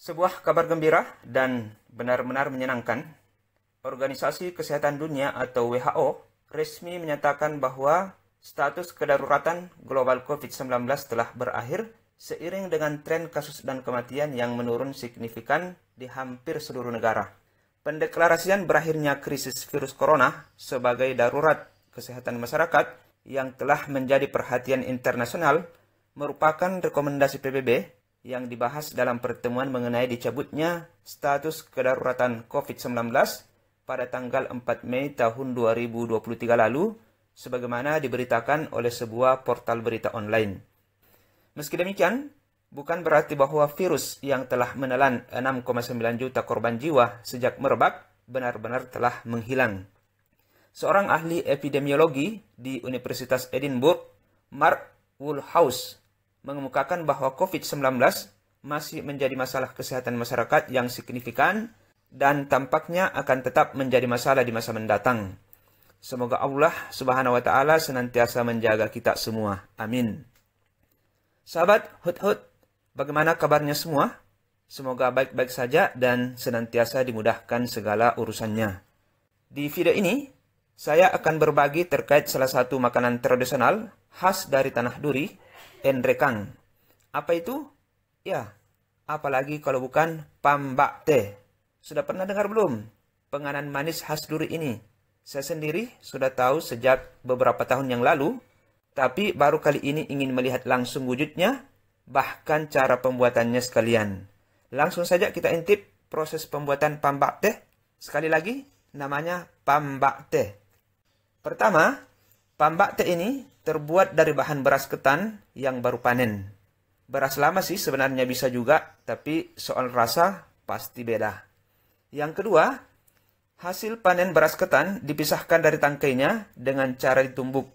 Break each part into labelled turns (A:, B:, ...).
A: Sebuah kabar gembira dan benar-benar menyenangkan, Organisasi Kesehatan Dunia atau WHO resmi menyatakan bahwa status kedaruratan global COVID-19 telah berakhir seiring dengan tren kasus dan kematian yang menurun signifikan di hampir seluruh negara. Pendeklarasian berakhirnya krisis virus corona sebagai darurat kesehatan masyarakat yang telah menjadi perhatian internasional merupakan rekomendasi PBB yang dibahas dalam pertemuan mengenai dicabutnya status kedaruratan COVID-19 pada tanggal 4 Mei tahun 2023 lalu, sebagaimana diberitakan oleh sebuah portal berita online. Meski demikian, bukan berarti bahwa virus yang telah menelan 6,9 juta korban jiwa sejak merebak benar-benar telah menghilang. Seorang ahli epidemiologi di Universitas Edinburgh, Mark Woolhouse, mengemukakan bahwa COVID-19 masih menjadi masalah kesehatan masyarakat yang signifikan dan tampaknya akan tetap menjadi masalah di masa mendatang. Semoga Allah Subhanahu wa taala senantiasa menjaga kita semua. Amin. Sahabat Hud-Hud, bagaimana kabarnya semua? Semoga baik-baik saja dan senantiasa dimudahkan segala urusannya. Di video ini, saya akan berbagi terkait salah satu makanan tradisional khas dari Tanah Duri, enrekan. Apa itu? Ya, apalagi kalau bukan pambakte. Sudah pernah dengar belum? Penganan manis khas duri ini. Saya sendiri sudah tahu sejak beberapa tahun yang lalu, tapi baru kali ini ingin melihat langsung wujudnya, bahkan cara pembuatannya sekalian. Langsung saja kita intip proses pembuatan pambak teh. Sekali lagi, namanya pambak teh. Pertama, pambak teh ini terbuat dari bahan beras ketan yang baru panen. Beras lama sih sebenarnya bisa juga, tapi soal rasa pasti beda. Yang kedua, hasil panen beras ketan dipisahkan dari tangkainya dengan cara ditumbuk.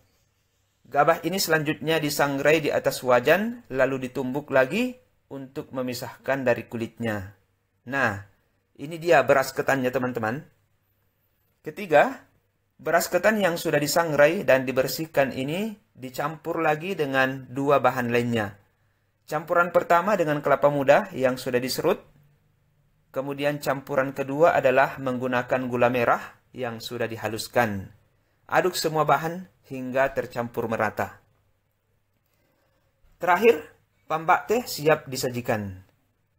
A: Gabah ini selanjutnya disangrai di atas wajan, lalu ditumbuk lagi untuk memisahkan dari kulitnya. Nah, ini dia beras ketannya teman-teman. Ketiga, Beras ketan yang sudah disangrai dan dibersihkan ini dicampur lagi dengan dua bahan lainnya. Campuran pertama dengan kelapa muda yang sudah diserut. Kemudian campuran kedua adalah menggunakan gula merah yang sudah dihaluskan. Aduk semua bahan hingga tercampur merata. Terakhir, pambak teh siap disajikan.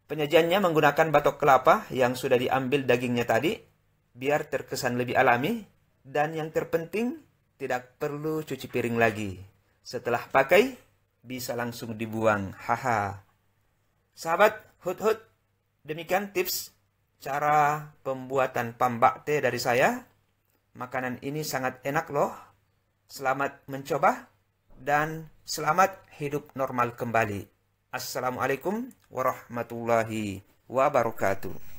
A: Penyajiannya menggunakan batok kelapa yang sudah diambil dagingnya tadi, biar terkesan lebih alami dan yang terpenting, tidak perlu cuci piring lagi. Setelah pakai, bisa langsung dibuang. Haha. Sahabat hut-hut, demikian tips cara pembuatan pambak teh dari saya. Makanan ini sangat enak loh. Selamat mencoba dan selamat hidup normal kembali. Assalamualaikum warahmatullahi wabarakatuh.